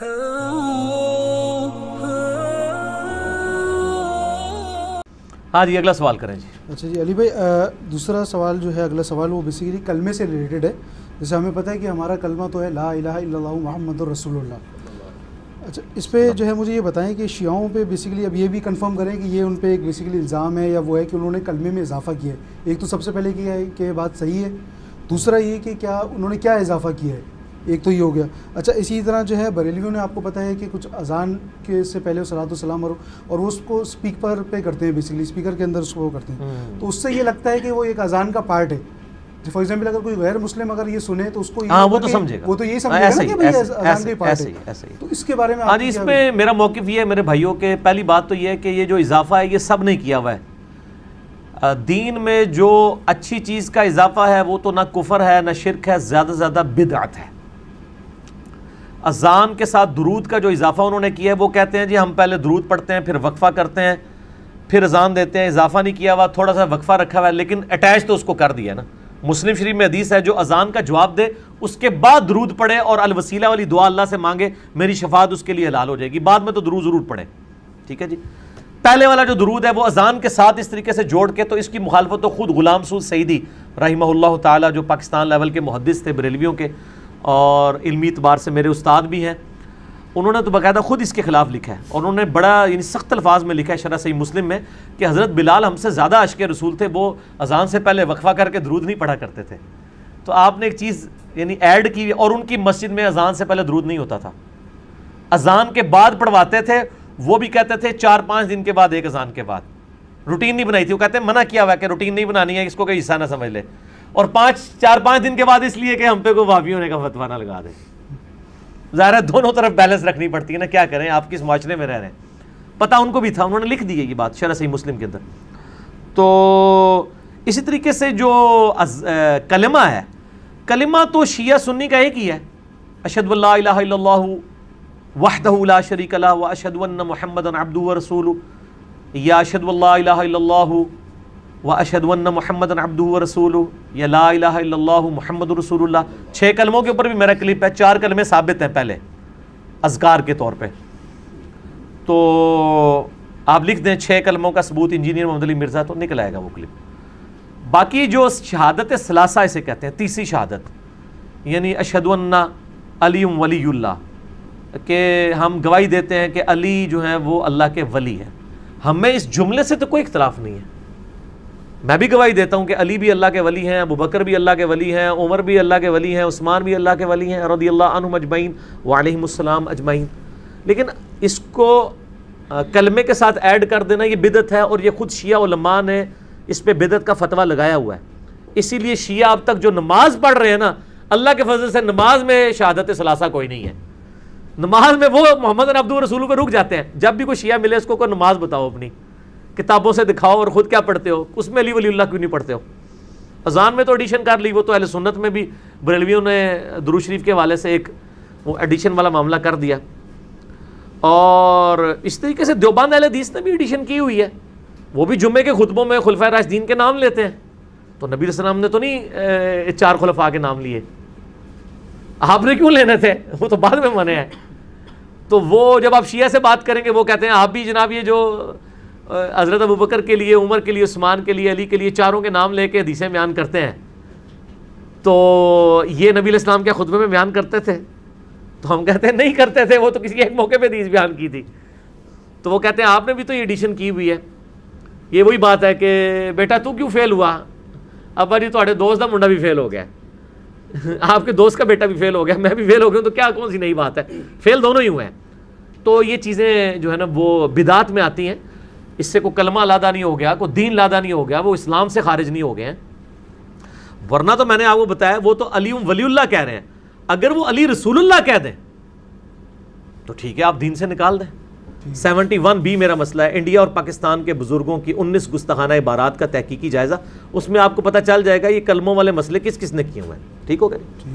हाँ जी अगला सवाल करें जी अच्छा जी अली भाई दूसरा सवाल जो है अगला सवाल वो बेसिकली कलमे से रिलेटेड है जैसे हमें पता है कि हमारा कलमा तो है ला इलाहा इल्लल्लाहु मोहम्मद रसूलुल्लाह अच्छा इस पर जो है मुझे ये बताएं कि शियाओं पे बेसिकली अब ये भी कंफर्म करें कि ये उन पर एक बेसिकली इल्ज़ाम है या वो है कि उन्होंने कलमे में इजाफ़ा किया है एक तो सबसे पहले है कि बात सही है दूसरा ये कि क्या उन्होंने क्या इजाफ़ा किया है एक तो ये हो गया अच्छा इसी तरह जो है बरेलियों ने आपको पता है कि कुछ अजान के से पहले सलाम और और वो उसको स्पीकर पे करते हैं बेसिकली स्पीकर के अंदर उसको करते हैं हम्म। तो उससे ये लगता है कि वो एक अजान का पार्ट है फॉर तो एग्जाम्पल अगर कोई गैर मुस्लिम अगर ये सुने तो उसको आ, हाँ, वो तो समझेगा वो तो यही हाँ, समझेगा ऐसे ही ऐसे ऐसे ऐसे तो इसके बारे में हाँ जी इसमें मेरा मौकफ ये है मेरे भाइयों के पहली बात तो ये है कि ये जो इजाफा है ये सब ने किया हुआ है दीन में जो अच्छी चीज़ का इजाफा है वो तो ना कुफर है ना शिरक है ज़्यादा से ज़्यादा बिदात है अजान के साथ दरूद का जो इजाफ़ा उन्होंने किया है वो कहते हैं जी हम पहले दरूद पढ़ते हैं फिर वक्फ़ा करते हैं फिर अजान देते हैं इजाफ़ा नहीं किया हुआ थोड़ा सा वक्फ़ा रखा हुआ है लेकिन अटैच तो उसको कर दिया ना मुस्लिम शरीफ में हदीस है जो अजान का जवाब दे उसके बाद दरूद पढ़े और अलवसीला वाली दुआ अल्लाह से मांगे मेरी शफात उसके लिए हलाल हो जाएगी बाद में तो दरूद ज़रूर पढ़े ठीक है जी पहले वाला जो दरूद है वो अजान के साथ इस तरीके से जोड़ के तो इसकी मुखालफत तो खुद गुलाम सूद सईदी रही जो पाकिस्तान लेवल के मुहदस थे बरेलवियों के और इलमी अतबार से मेरे उस्ताद भी हैं उन्होंने तो बाकायदा ख़ुद इसके ख़िलाफ़ लिखा है और उन्होंने बड़ा यानी सख्त अल्फाज में लिखा है शरा सही मुस्लिम में कि हज़रत बिलाल हमसे ज़्यादा अशक रसूल थे वो अजान से पहले वक्फ़ा करके दरूद नहीं पढ़ा करते थे तो आपने एक चीज़ यानी ऐड की और उनकी मस्जिद में अजान से पहले दरूद नहीं होता था अजान के बाद पढ़वाते थे वो भी कहते थे चार पाँच दिन के बाद एक अजान के बाद रूटीन नहीं बनाई थी वो कहते हैं मना किया हुआ कि रूटीन नहीं बनानी है इसको कोई हिस्सा ना समझ ले और पाँच चार पाँच दिन के बाद इसलिए कि हम पे को भाभी होने का फतवा ना लगा दें ज़ाहिर है दोनों तरफ बैलेंस रखनी पड़ती है ना क्या करें आप किस माचरे में रह रहे हैं पता उनको भी था उन्होंने लिख दी है ये बात शरा सही मुस्लिम के अंदर तो इसी तरीके से जो अज, कलमा है कलमा तो शिया सुन्नी का एक ही है अशद वाहदला शरीक व अशद महमद अब्दू रसूल या अशद व अशदवन मोहम्मद अब्दू रसूल या ला मोहम्मद रसूल छः कलमों के ऊपर भी मेरा क्लिप है चार कलमे साबित हैं पहले अजगार के तौर पर तो आप लिख दें छः कलमों का सबूत इंजीनियर मोहम्मद अली मिर्ज़ा तो निकल आएगा वो क्लिप बाकी जो शहादत सलासा इसे कहते हैं तीसरी शहादत यानी अशदवन्ना अली वलील्ला के हम गवाही देते हैं कि अली जो है वो अल्लाह के वली हैं हमें इस जुमले से तो कोई इख्तलाफ नहीं है मैं भी गवाही देता हूँ कि अली भी अल्लाह के वली हैं अबू बकर भी अल्लाह के वली हैं उमर भी अल्लाह के वली हैं उस्मान भी अल्लाह के वली हैं रदी अल्लाह अजमाइन वालमसम अजमाइन लेकिन इसको कलमे के साथ ऐड कर देना ये बिदत है और ये खुद शिया उलमा ने इस पर बिदत का फतवा लगाया हुआ है इसीलिए शिया अब तक जो नमाज पढ़ रहे हैं ना अल्लाह के फजल से नमाज में शहादत सलासा कोई नहीं है नमाज में वो मोहम्मद अब्दुल रसूल को रुक जाते हैं जब भी कोई शिया मिले उसको कोई नमाज बताओ अपनी किताबों से दिखाओ और ख़ुद क्या पढ़ते हो उसमें अली वली क्यों नहीं पढ़ते हो अजान में तो एडिशन कर ली वो तो अहल सुन्नत में भी बरेलवियों ने दरू शरीफ के हवाले से एक वो एडिशन वाला मामला कर दिया और इस तरीके से देवबंद अहल हदीस ने भी एडिशन की हुई है वो भी जुम्मे के खुतबों में खुलफा राजदीन के नाम लेते हैं तो नबी वसलम ने तो नहीं चार खुलफा के नाम लिए आपने क्यों लेने थे वो तो बाद में मने हैं तो वो जब आप शिया से बात करेंगे वो कहते हैं आप भी जनाब ये जो हज़रत अबू बकर के लिए उमर के लिए उस्मान के लिए अली के लिए चारों के नाम लेके हदीसें बयान करते हैं तो ये नबी इस्लाम के खुतबे में बयान करते थे तो हम कहते हैं नहीं करते थे वो तो किसी एक मौके पर हदीस बयान की थी तो वो कहते हैं आपने भी तो ये एडिशन की हुई है ये वही बात है कि बेटा तू क्यों फेल हुआ अब जी थोड़े दोस्त का मुंडा भी फेल हो गया आपके दोस्त का बेटा भी फेल हो गया मैं भी फेल हो गया तो क्या कौन सी नई बात है फेल दोनों ही हुए हैं तो ये चीज़ें जो है ना वो बिदात में आती हैं इससे को कलमा लादा नहीं हो गया को दीन लादा नहीं हो गया वो इस्लाम से खारिज नहीं हो गए वरना तो मैंने आपको बताया वो तो अली वलीउल्ला कह रहे हैं अगर वो अली रसूलुल्लाह कह दें तो ठीक है आप दीन से निकाल दें सेवेंटी वन बी मेरा मसला है इंडिया और पाकिस्तान के बुजुर्गों की उन्नीस गुस्ताहाना इबारात का तहकीकी जायजा उसमें आपको पता चल जाएगा ये कलमों वाले मसले किस किसने किए हुए हैं ठीक हो गए